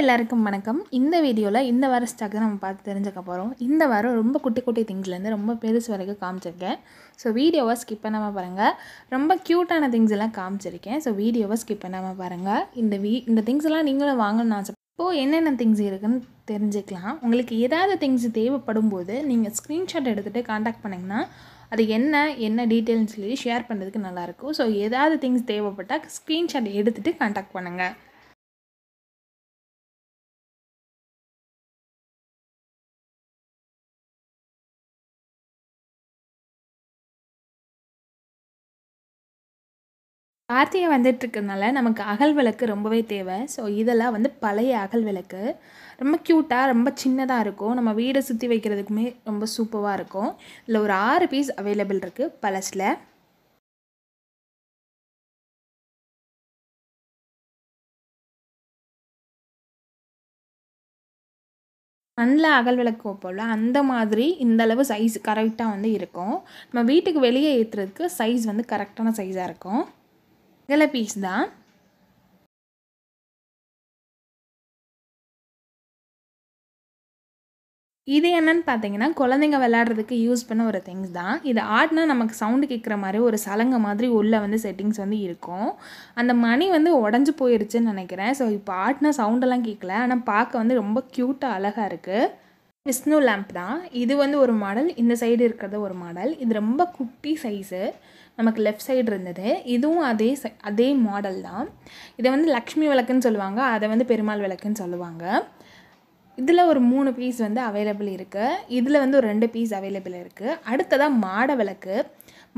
எல்லாருக்கும் வணக்கம் இந்த வீடியோவில் இந்த வார ஸ்டாக் நம்ம பார்த்து தெரிஞ்சுக்க போகிறோம் இந்த வாரம் ரொம்ப குட்டி குட்டி திங்ஸ்லேருந்து ரொம்ப பெருசு வரைக்கும் காமிச்சிருக்கேன் ஸோ வீடியோவை ஸ்கிப் பண்ணாமல் பாருங்கள் ரொம்ப க்யூட்டான திங்ஸ் எல்லாம் காமிச்சிருக்கேன் ஸோ வீடியோவை ஸ்கிப் பண்ணாமல் பாருங்கள் இந்த வீ இந்த திங்ஸ் எல்லாம் நீங்களும் வாங்கணும்னு ஆசை இப்போது என்னென்ன திங்ஸ் இருக்குதுன்னு தெரிஞ்சுக்கலாம் உங்களுக்கு ஏதாவது திங்ஸ் தேவைப்படும் போது நீங்கள் ஸ்க்ரீன்ஷாட் எடுத்துகிட்டு காண்டாக்ட் பண்ணிங்கன்னா அது என்ன என்ன டீட்டெயில்ஸ் சொல்லி ஷேர் பண்ணுறதுக்கு நல்லாயிருக்கும் ஸோ ஏதாவது திங்ஸ் தேவைப்பட்டால் ஸ்க்ரீன்ஷாட் எடுத்துகிட்டு காண்டாக்ட் பண்ணுங்கள் கார்த்திகை இருக்கிறதுனால நமக்கு அகல் விளக்கு ரொம்பவே தேவை ஸோ இதெல்லாம் வந்து பழைய அகல் விளக்கு ரொம்ப க்யூட்டாக ரொம்ப சின்னதாக இருக்கும் நம்ம வீடை சுற்றி வைக்கிறதுக்குமே ரொம்ப சூப்பராக இருக்கும் இதில் ஒரு ஆறு பீஸ் அவைலபிள் இருக்குது பழசில் மண்ணில் அகல் விளக்கு வைப்போம்ல அந்த மாதிரி இந்த அளவு சைஸ் கரெக்டாக வந்து இருக்கும் நம்ம வீட்டுக்கு வெளியே ஏற்றுறதுக்கு சைஸ் வந்து கரெக்டான சைஸாக இருக்கும் சிங்கிள பீஸ் தான் இது என்னன்னு பார்த்தீங்கன்னா குழந்தைங்க விளையாடுறதுக்கு யூஸ் பண்ண ஒரு திங்ஸ் தான் இது ஆடினா நமக்கு சவுண்டு கேட்குற மாதிரி ஒரு சலங்கை மாதிரி உள்ளே வந்து செட்டிங்ஸ் வந்து இருக்கும் அந்த மணி வந்து உடஞ்சி போயிருச்சுன்னு நினைக்கிறேன் ஸோ இப்போ ஆடினா சவுண்டெல்லாம் கேட்கல ஆனால் பார்க்க வந்து ரொம்ப க்யூட்டாக அழகாக இருக்குது விஷ்ணு லேம்ப் தான் இது வந்து ஒரு மாடல் இந்த சைடு இருக்கிறது ஒரு மாடல் இது ரொம்ப குட்டி சைஸு நமக்கு லெஃப்ட் சைடு இருந்தது இதுவும் அதே அதே மாடல் தான் இதை வந்து லக்ஷ்மி விளக்குன்னு சொல்லுவாங்க அதை வந்து பெருமாள் விளக்குன்னு சொல்லுவாங்க இதில் ஒரு மூணு பீஸ் வந்து அவைலபிள் இருக்குது இதில் வந்து ஒரு ரெண்டு பீஸ் அவைலபிள் இருக்குது அடுத்ததாக மாட விளக்கு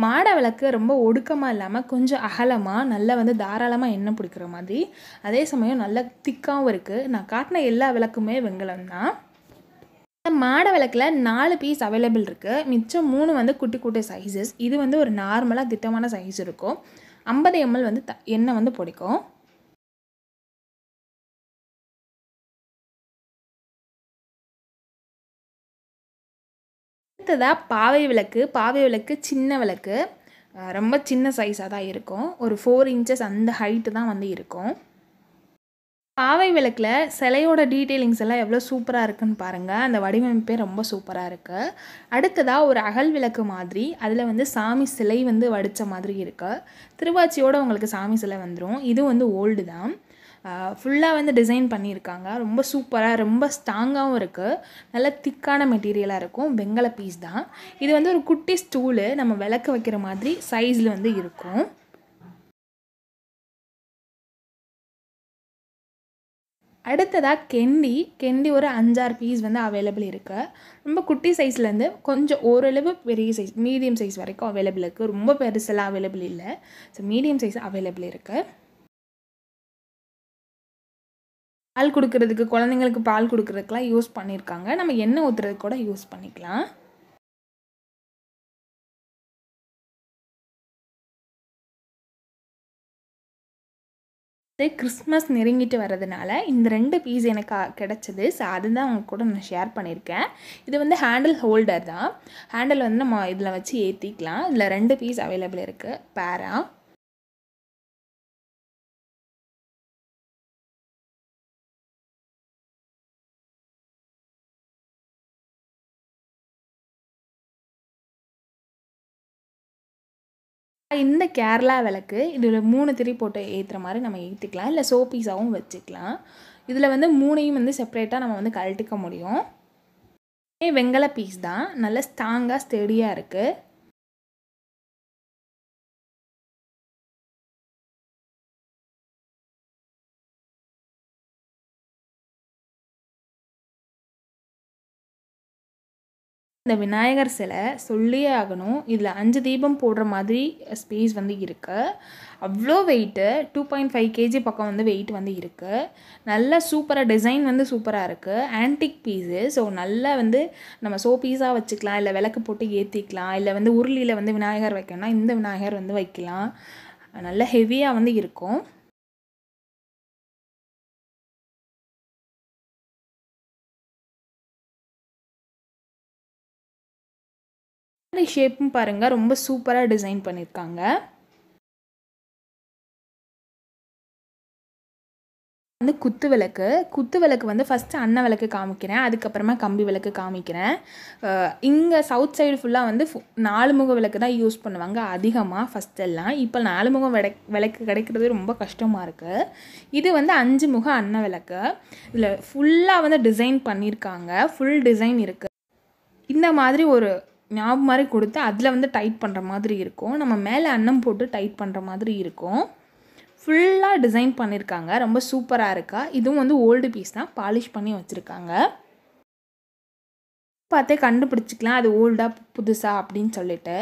மாட விளக்கு ரொம்ப ஒடுக்கமாக இல்லாமல் கொஞ்சம் அகலமாக நல்லா வந்து தாராளமாக எண்ணெய் பிடிக்கிற மாதிரி அதே சமயம் நல்லா திக்காகவும் இருக்குது நான் காட்டின எல்லா விளக்குமே வெங்கலம் தான் மாடை விளக்கில் நாலு பீஸ் அவைலபிள் இருக்குது மிச்சம் மூணு வந்து குட்டி குட்டி சைஸஸ் இது வந்து ஒரு நார்மலாக திட்டமான சைஸ் இருக்கும் ஐம்பது எம்எல் வந்து த எண்ணெய் வந்து பிடிக்கும் அடுத்ததாக பாவை விளக்கு பாவை விளக்கு சின்ன விளக்கு ரொம்ப சின்ன சைஸாக தான் இருக்கும் ஒரு ஃபோர் இன்ச்சஸ் அந்த ஹைட்டு தான் வந்து இருக்கும் பாவை விளக்கில் சிலையோட டீட்டெயிலிங்ஸ் எல்லாம் எவ்வளோ சூப்பராக இருக்குன்னு பாருங்கள் அந்த வடிவமைப்பே ரொம்ப சூப்பராக இருக்குது அடுத்ததாக ஒரு அகல் விளக்கு மாதிரி அதில் வந்து சாமி சிலை வந்து வடித்த மாதிரி இருக்குது திருவாச்சியோடு உங்களுக்கு சாமி சிலை வந்துடும் இது வந்து ஓல்டு தான் ஃபுல்லாக வந்து டிசைன் பண்ணியிருக்காங்க ரொம்ப சூப்பராக ரொம்ப ஸ்ட்ராங்காகவும் இருக்குது நல்லா திக்கான மெட்டீரியலாக இருக்கும் வெங்கல பீஸ் தான் இது வந்து ஒரு குட்டி ஸ்டூலு நம்ம விளக்கு வைக்கிற மாதிரி சைஸில் வந்து இருக்கும் அடுத்ததாக கெண்டி கெண்டி ஒரு அஞ்சாறு பீஸ் வந்து அவைலபிள் இருக்குது ரொம்ப குட்டி சைஸ்லேருந்து கொஞ்சம் ஓரளவு பெரிய சைஸ் மீடியம் சைஸ் வரைக்கும் அவைலபிள் இருக்குது ரொம்ப பெருசெல்லாம் அவைலபிள் இல்லை ஸோ மீடியம் சைஸ் அவைலபிள் இருக்குது பால் கொடுக்குறதுக்கு குழந்தைங்களுக்கு பால் கொடுக்குறதுக்கெலாம் யூஸ் பண்ணியிருக்காங்க நம்ம எண்ணெய் ஊற்றுறதுக்கு கூட யூஸ் பண்ணிக்கலாம் அடுத்து கிறிஸ்மஸ் நெருங்கிட்டு வரதுனால இந்த ரெண்டு பீஸ் எனக்கு கிடச்சிது ஸோ அதுதான் அவங்க கூட நான் ஷேர் பண்ணியிருக்கேன் இது வந்து ஹேண்டில் ஹோல்டர் தான் ஹேண்டில் வந்து நம்ம இதில் வச்சு ஏற்றிக்கலாம் இதில் ரெண்டு பீஸ் அவைலபிள் இருக்குது பேரா இந்த கேரளா விளக்கு இதில் மூணு திரி போட்டு ஏற்றுற மாதிரி நம்ம ஏற்றிக்கலாம் இல்லை சோ பீஸாகவும் வச்சுக்கலாம் இதில் வந்து மூணையும் வந்து செப்ரேட்டாக நம்ம வந்து கழட்டிக்க முடியும் வெங்கல பீஸ் தான் நல்ல ஸ்ட்ராங்காக ஸ்டெடியாக இருக்குது இந்த விநாயகர் சிலை சொல்லியே ஆகணும் இதில் அஞ்சு தீபம் போடுற மாதிரி ஸ்பேஸ் வந்து இருக்குது அவ்வளோ weight two point five KG பக்கம் வந்து வெயிட் வந்து இருக்குது நல்ல சூப்பராக டிசைன் வந்து சூப்பராக இருக்குது ஆன்டிக் பீஸு ஸோ நல்லா வந்து நம்ம சோ பீஸாக வச்சுக்கலாம் இல்லை விளக்கு போட்டு ஏற்றிக்கலாம் இல்லை வந்து உருளியில் வந்து விநாயகர் வைக்கணும்னா இந்த விநாயகர் வந்து வைக்கலாம் நல்லா ஹெவியாக வந்து இருக்கும் அப்படி ஷேப்பும் பாருங்கள் ரொம்ப சூப்பராக டிசைன் பண்ணியிருக்காங்க வந்து குத்து விளக்கு குத்து விளக்கு வந்து ஃபஸ்ட்டு அன்ன விளக்கு காமிக்கிறேன் அதுக்கப்புறமா கம்பி விளக்கு காமிக்கிறேன் இங்கே சவுத் சைடு ஃபுல்லாக வந்து நாலு முக விளக்கு தான் யூஸ் பண்ணுவாங்க அதிகமாக ஃபஸ்ட்டெல்லாம் இப்போ நாலு முகம் விளக்கு கிடைக்கிறது ரொம்ப கஷ்டமாக இருக்குது இது வந்து அஞ்சு முக அன்ன விளக்கு இதில் ஃபுல்லாக வந்து டிசைன் பண்ணியிருக்காங்க ஃபுல் டிசைன் இருக்குது இந்த மாதிரி ஒரு ஞாபகம் மாதிரி கொடுத்து அதில் வந்து டைட் பண்ணுற மாதிரி இருக்கும் நம்ம மேலே அன்னம் போட்டு டைட் பண்ணுற மாதிரி இருக்கும் ஃபுல்லாக டிசைன் பண்ணியிருக்காங்க ரொம்ப சூப்பராக இருக்கா இதுவும் வந்து ஓல்டு பீஸ் தான் பாலிஷ் பண்ணி வச்சுருக்காங்க பார்த்தே கண்டுபிடிச்சிக்கலாம் அது ஓல்டாக புதுசாக அப்படின்னு சொல்லிட்டு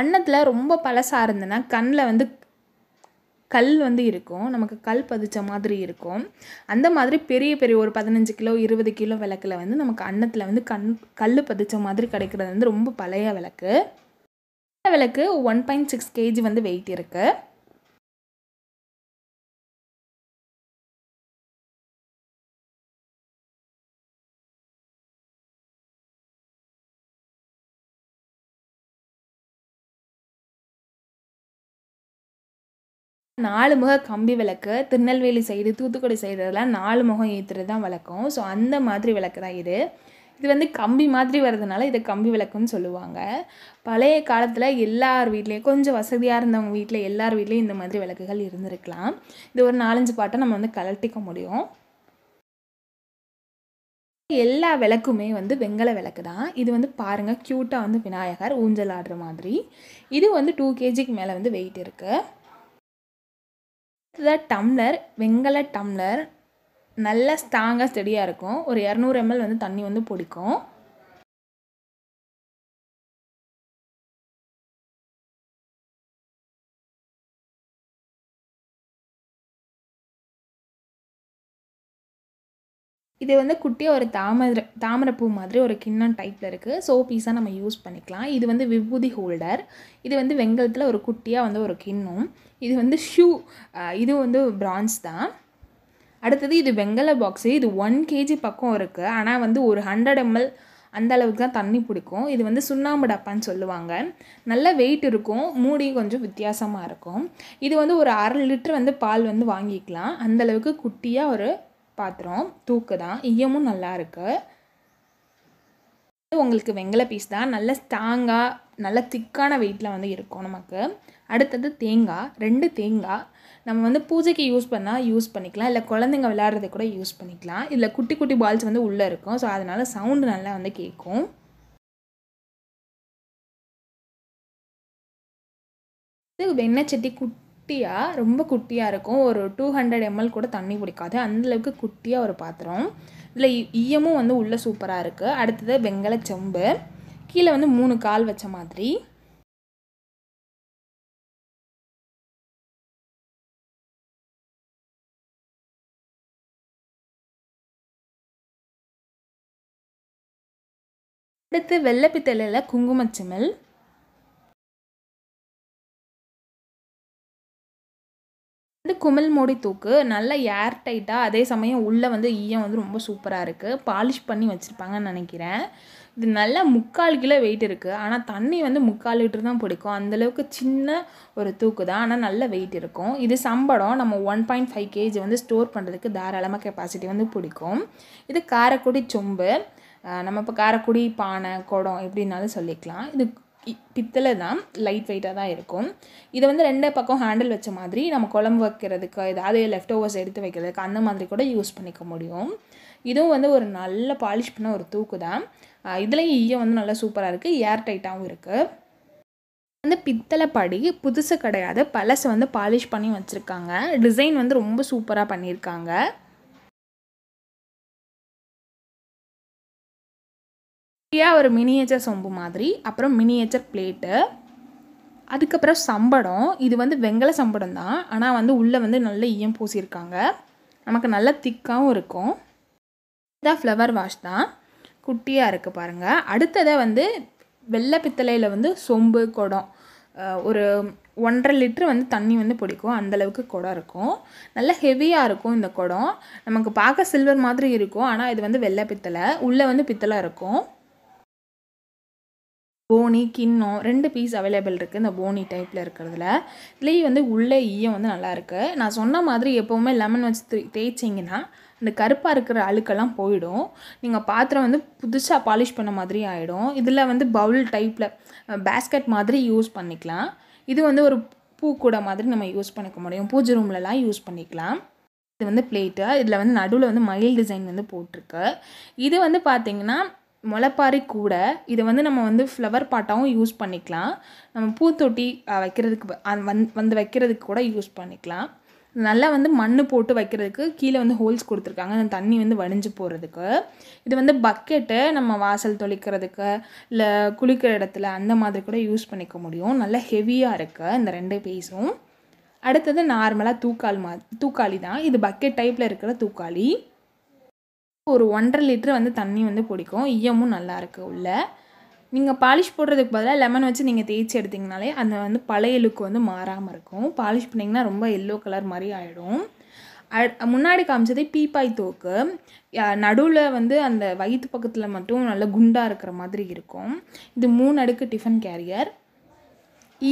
அன்னத்தில் ரொம்ப பழசாக இருந்ததுன்னா கண்ணில் வந்து கல் வந்து இருக்கும் நமக்கு கல் பதிச்ச மாதிரி இருக்கும் அந்த மாதிரி பெரிய பெரிய ஒரு பதினஞ்சு கிலோ இருபது கிலோ விளக்கில் வந்து நமக்கு அன்னத்தில் வந்து கண் கல் பதிச்ச மாதிரி கிடைக்கிறது வந்து ரொம்ப பழைய விளக்கு விளக்கு ஒன் பாயிண்ட் சிக்ஸ் கேஜி வந்து வெயிட் இருக்குது நாலு முக கம்பி விளக்கு திருநெல்வேலி சைடு தூத்துக்குடி சைடுலாம் நாலு முகம் ஏற்றுறது தான் விளக்கும் ஸோ அந்த மாதிரி விளக்கு தான் இது இது வந்து கம்பி மாதிரி வர்றதுனால இதை கம்பி விளக்குன்னு சொல்லுவாங்க பழைய காலத்தில் எல்லார் வீட்லேயும் கொஞ்சம் வசதியாக இருந்தவங்க வீட்டில் எல்லார் வீட்லேயும் இந்த மாதிரி விளக்குகள் இருந்திருக்கலாம் இது ஒரு நாலஞ்சு பாட்டை நம்ம வந்து கலட்டிக்க முடியும் எல்லா விளக்குமே வந்து வெங்கல விளக்கு தான் இது வந்து பாருங்கள் க்யூட்டாக வந்து விநாயகர் ஊஞ்சல் ஆடுற மாதிரி இது வந்து டூ கேஜிக்கு மேலே வந்து வெயிட் இருக்குது அடுத்ததாக டம்ளர் வெங்கல டம்ளர் நல்ல ஸ்ட்ராங்காக ஸ்டெடியாக இருக்கும் ஒரு இரநூறு எம்எல் வந்து தண்ணி வந்து பிடிக்கும் இது வந்து குட்டியாக ஒரு தாமரை தாமரைப்பூ மாதிரி ஒரு கிண்ணம் டைப்பில் இருக்குது ஸோ பீஸாக நம்ம யூஸ் பண்ணிக்கலாம் இது வந்து விபூதி ஹோல்டர் இது வந்து வெங்கலத்தில் ஒரு குட்டியாக வந்து ஒரு கிண்ணம் இது வந்து ஷூ இது வந்து பிரான்ஸ் தான் அடுத்தது இது வெங்கல பாக்ஸு இது ஒன் கேஜி பக்கம் இருக்குது ஆனால் வந்து ஒரு ஹண்ட்ரட் எம்எல் அந்த அளவுக்கு தான் தண்ணி பிடிக்கும் இது வந்து சுண்ணாம்பு டப்பான்னு சொல்லுவாங்க நல்ல வெயிட் இருக்கும் மூடி கொஞ்சம் வித்தியாசமாக இருக்கும் இது வந்து ஒரு அரை லிட்டர் வந்து பால் வந்து வாங்கிக்கலாம் அந்தளவுக்கு குட்டியாக ஒரு பாத்திரம் தூக்கு தான் ஈயமும் நல்லா இருக்குது உங்களுக்கு வெங்கல பீஸ் தான் நல்ல ஸ்ட்ராங்காக நல்ல திக்கான வெயிட்டில் வந்து இருக்கும் நமக்கு அடுத்தது தேங்காய் ரெண்டு தேங்காய் நம்ம வந்து பூஜைக்கு யூஸ் பண்ணால் யூஸ் பண்ணிக்கலாம் இல்லை குழந்தைங்க விளாட்றது கூட யூஸ் பண்ணிக்கலாம் இதில் குட்டி குட்டி பால்ஸ் வந்து உள்ளே இருக்கும் ஸோ அதனால் சவுண்டு நல்லா வந்து கேட்கும் வெண்ணெய் சட்டி குட் குட்டியாக ரொம்ப குட்டியாக இருக்கும் ஒரு டூ ஹண்ட்ரட் எம்எல் கூட தண்ணி பிடிக்காது அந்தளவுக்கு குட்டியாக ஒரு பாத்திரம் இதில் ஈயமும் வந்து உள்ளே சூப்பராக இருக்குது அடுத்தது வெங்கல செம்பு கீழே வந்து மூணு கால் வச்ச மாதிரி அடுத்து வெள்ளப்பித்தலையில் குங்குமச்சிமல் வந்து குமிழ் மோடி தூக்கு நல்லா ஏர் டைட்டாக அதே சமயம் உள்ளே வந்து ஈயம் வந்து ரொம்ப சூப்பராக இருக்குது பாலிஷ் பண்ணி வச்சுருப்பாங்கன்னு நினைக்கிறேன் இது நல்லா முக்கால் கிலோ வெயிட் இருக்குது ஆனால் தண்ணி வந்து முக்கால் லிட்டர் தான் பிடிக்கும் அந்தளவுக்கு சின்ன ஒரு தூக்கு தான் ஆனால் நல்ல வெயிட் இருக்கும் இது சம்பளம் நம்ம ஒன் பாயிண்ட் ஃபைவ் கேஜி வந்து ஸ்டோர் பண்ணுறதுக்கு தாராளமாக கெப்பாசிட்டி வந்து பிடிக்கும் இது காரக்குடி சொம்பு நம்ம இப்போ காரக்குடி பானை குடம் எப்படின்னாலும் சொல்லிக்கலாம் இது பித்தளை தான் லைட் வெயிட்டாக தான் இருக்கும் இதை வந்து ரெண்டு பக்கம் ஹேண்டில் வச்ச மாதிரி நம்ம குழம்பு வைக்கிறதுக்கு ஏதாவது லெஃப்ட் ஓவர்ஸ் எடுத்து வைக்கிறதுக்கு அந்த மாதிரி கூட யூஸ் பண்ணிக்க முடியும் இதுவும் வந்து ஒரு நல்ல பாலிஷ் பண்ண ஒரு தூக்கு தான் இதுலேயும் ஈயம் வந்து நல்லா சூப்பராக இருக்குது ஏர் டைட்டாகவும் இருக்குது வந்து பித்தளை படி புதுசு கிடையாது பழசை வந்து பாலிஷ் பண்ணி வச்சுருக்காங்க டிசைன் வந்து ரொம்ப சூப்பராக பண்ணியிருக்காங்க குட்டியாக ஒரு மினியேச்சர் சொம்பு மாதிரி அப்புறம் மினியேச்சர் பிளேட்டு அதுக்கப்புறம் சம்படம் இது வந்து வெங்கல சம்படம் தான் ஆனால் வந்து உள்ளே வந்து நல்ல ஈயம் பூசியிருக்காங்க நமக்கு நல்ல திக்காகவும் இருக்கும் இதான் ஃப்ளவர் வாஷ் தான் குட்டியாக இருக்குது பாருங்கள் அடுத்ததை வந்து வெள்ளை பித்தளையில் வந்து சொம்பு குடம் ஒரு ஒன்றரை லிட்ரு வந்து தண்ணி வந்து பிடிக்கும் அந்தளவுக்கு குடம் இருக்கும் நல்ல ஹெவியாக இருக்கும் இந்த குடம் நமக்கு பார்க்க சில்வர் மாதிரி இருக்கும் ஆனால் இது வந்து வெள்ளை பித்தளை உள்ளே வந்து பித்தளை இருக்கும் போனி கிண்ணம் ரெண்டு பீஸ் அவைலபிள் இருக்குது இந்த போனி டைப்பில் இருக்கிறதுல இதுலேயும் வந்து உள்ளே ஈயம் வந்து நல்லாயிருக்கு நான் சொன்ன மாதிரி எப்போவுமே லெமன் வச்சு தேய்ச்சிங்கன்னா அந்த கருப்பாக இருக்கிற அழுக்கெல்லாம் போயிடும் நீங்கள் பாத்திரம் வந்து புதுசாக பாலிஷ் பண்ண மாதிரி ஆகிடும் இதில் வந்து பவுல் டைப்பில் பேஸ்கெட் மாதிரி யூஸ் பண்ணிக்கலாம் இது வந்து ஒரு பூ கூட மாதிரி நம்ம யூஸ் பண்ணிக்க முடியும் பூஜை ரூம்லலாம் யூஸ் பண்ணிக்கலாம் இது வந்து பிளேட்டு இதில் வந்து நடுவில் வந்து மயில் டிசைன் வந்து போட்டிருக்கு இது வந்து பார்த்திங்கன்னா முளைப்பாரி கூட இதை வந்து நம்ம வந்து ஃப்ளவர் பாட்டாகவும் யூஸ் பண்ணிக்கலாம் நம்ம பூத்தொட்டி வைக்கிறதுக்கு வந் வந்து வைக்கிறதுக்கு கூட யூஸ் பண்ணிக்கலாம் நல்லா வந்து மண் போட்டு வைக்கிறதுக்கு கீழே வந்து ஹோல்ஸ் கொடுத்துருக்காங்க அந்த தண்ணி வந்து வடிஞ்சு போகிறதுக்கு இது வந்து பக்கெட்டு நம்ம வாசல் தொளிக்கிறதுக்கு இல்லை குளிக்கிற இடத்துல அந்த மாதிரி கூட யூஸ் பண்ணிக்க முடியும் நல்லா ஹெவியாக இருக்குது இந்த ரெண்டு பீஸும் அடுத்தது நார்மலாக தூக்கால் மா தூக்காளி தான் இது பக்கெட் டைப்பில் இருக்கிற தூக்காளி ஒரு ஒன்றரை லிட்டர் வந்து தண்ணி வந்து பிடிக்கும் ஈயமும் நல்லாயிருக்கு உள்ளே நீங்கள் பாலிஷ் போடுறதுக்கு பதிலாக லெமன் வச்சு நீங்கள் தேய்ச்சி எடுத்திங்கனாலே அந்த வந்து பழைய லுக் வந்து மாறாமல் இருக்கும் பாலிஷ் பண்ணிங்கன்னா ரொம்ப எல்லோ கலர் மாதிரி ஆகிடும் முன்னாடி காமிச்சது பீப்பாய் தோக்கு நடுவில் வந்து அந்த வயிற்று பக்கத்தில் மட்டும் நல்லா குண்டாக இருக்கிற மாதிரி இருக்கும் இது மூணு அடுக்கு டிஃபன் கேரியர்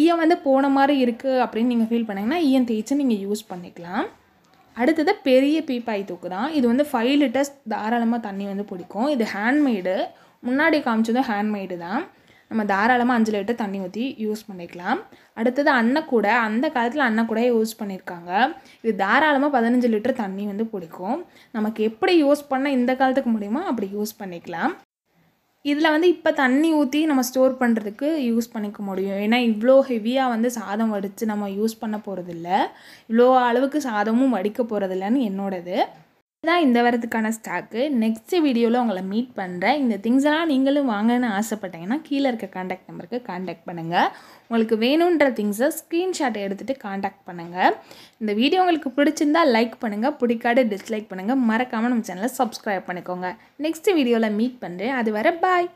ஈயம் வந்து போன மாதிரி இருக்குது அப்படின்னு நீங்கள் ஃபீல் பண்ணிங்கன்னா ஈயம் தேய்ச்சி நீங்கள் யூஸ் பண்ணிக்கலாம் அடுத்தது பெரிய பீப்பாய் தூக்கு தான் இது வந்து ஃபைவ் லிட்டர்ஸ் தாராளமாக தண்ணி வந்து பிடிக்கும் இது ஹேண்ட்மேடு முன்னாடி காமிச்சதும் ஹேண்ட்மேடு தான் நம்ம தாராளமாக அஞ்சு லிட்டர் தண்ணி ஊற்றி யூஸ் பண்ணிக்கலாம் அடுத்தது அன்னக்கூடை அந்த காலத்தில் அன்னக்கூடை யூஸ் பண்ணியிருக்காங்க இது தாராளமாக பதினஞ்சு லிட்டர் தண்ணி வந்து பிடிக்கும் நமக்கு எப்படி யூஸ் பண்ணால் இந்த காலத்துக்கு முடியுமோ அப்படி யூஸ் பண்ணிக்கலாம் இதில் வந்து இப்போ தண்ணி ஊற்றி நம்ம ஸ்டோர் பண்ணுறதுக்கு யூஸ் பண்ணிக்க முடியும் ஏன்னா இவ்வளோ ஹெவியாக வந்து சாதம் வடித்து நம்ம யூஸ் பண்ண போகிறதில்ல இவ்வளோ அளவுக்கு சாதமும் வடிக்க போகிறதில்லன்னு என்னோடது இதுதான் இந்த வாரத்துக்கான ஸ்டாக்கு நெக்ஸ்ட் வீடியோவில் உங்களை மீட் பண்ணுறேன் இந்த திங்ஸ் எல்லாம் நீங்களும் வாங்கன்னு ஆசைப்பட்டீங்கன்னா கீழே இருக்க காண்டாக்ட் நம்பருக்கு காண்டாக்ட் பண்ணுங்கள் உங்களுக்கு வேணுன்ற திங்ஸை ஸ்க்ரீன்ஷாட் எடுத்துகிட்டு காண்டாக்ட் பண்ணுங்கள் இந்த வீடியோ உங்களுக்கு பிடிச்சிருந்தா லைக் பண்ணுங்கள் பிடிக்காத டிஸ்லைக் பண்ணுங்கள் மறக்காமல் நம்ம சேனலை சப்ஸ்கிரைப் பண்ணிக்கோங்க நெக்ஸ்ட் வீடியோவில் மீட் பண்ணுறேன் அது வர பாய்